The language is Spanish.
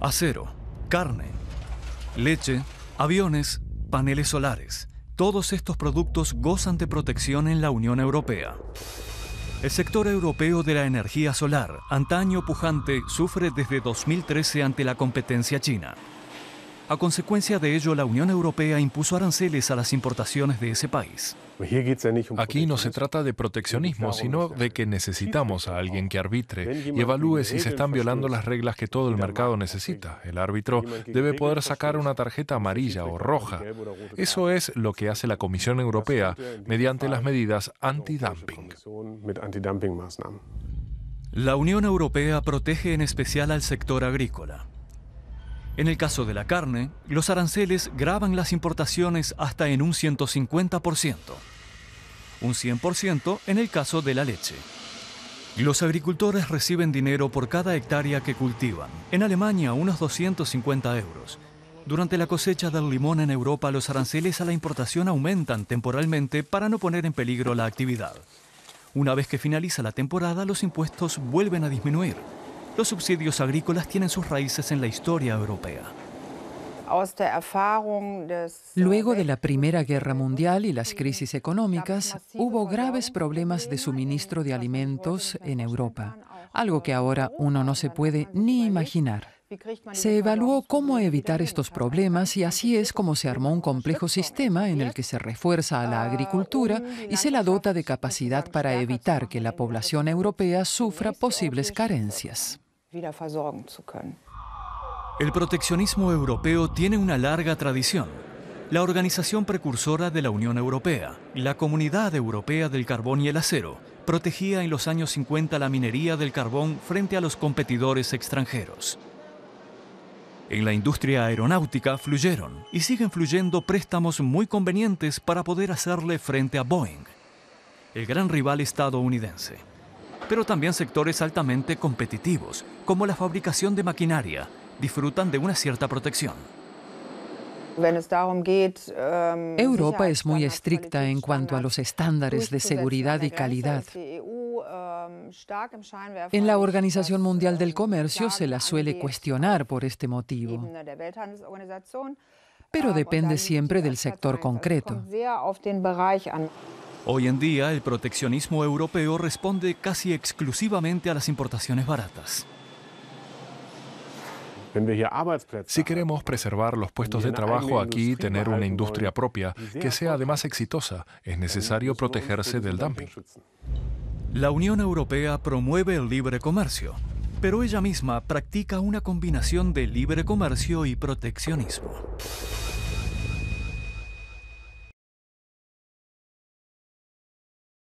acero, carne, leche, aviones, paneles solares. Todos estos productos gozan de protección en la Unión Europea. El sector europeo de la energía solar, antaño pujante, sufre desde 2013 ante la competencia china. A consecuencia de ello, la Unión Europea impuso aranceles a las importaciones de ese país. Pues um Aquí no se trata de proteccionismo, sino um de que necesitamos a alguien que arbitre y evalúe si se están violando las reglas que todo el mercado necesita. El árbitro debe poder sacar una tarjeta amarilla o roja. Eso es lo que hace la Comisión Europea mediante las medidas antidumping. La Unión Europea protege en especial al sector agrícola. En el caso de la carne, los aranceles graban las importaciones hasta en un 150%, un 100% en el caso de la leche. Los agricultores reciben dinero por cada hectárea que cultivan, en Alemania unos 250 euros. Durante la cosecha del limón en Europa, los aranceles a la importación aumentan temporalmente para no poner en peligro la actividad. Una vez que finaliza la temporada, los impuestos vuelven a disminuir los subsidios agrícolas tienen sus raíces en la historia europea. Luego de la Primera Guerra Mundial y las crisis económicas, hubo graves problemas de suministro de alimentos en Europa, algo que ahora uno no se puede ni imaginar. Se evaluó cómo evitar estos problemas y así es como se armó un complejo sistema en el que se refuerza a la agricultura y se la dota de capacidad para evitar que la población europea sufra posibles carencias. El proteccionismo europeo tiene una larga tradición. La organización precursora de la Unión Europea, la Comunidad Europea del Carbón y el Acero, protegía en los años 50 la minería del carbón frente a los competidores extranjeros. En la industria aeronáutica fluyeron y siguen fluyendo préstamos muy convenientes para poder hacerle frente a Boeing, el gran rival estadounidense pero también sectores altamente competitivos, como la fabricación de maquinaria, disfrutan de una cierta protección. Um, Europa es muy estricta en cuanto a los estándares de seguridad y calidad. E um, en la Organización Mundial del um, Comercio se la suele cuestionar por este motivo, pero depende siempre del sector concreto. Hoy en día el proteccionismo europeo responde casi exclusivamente a las importaciones baratas. Si queremos preservar los puestos de trabajo aquí y tener una industria propia que sea además exitosa, es necesario protegerse del dumping. La Unión Europea promueve el libre comercio, pero ella misma practica una combinación de libre comercio y proteccionismo.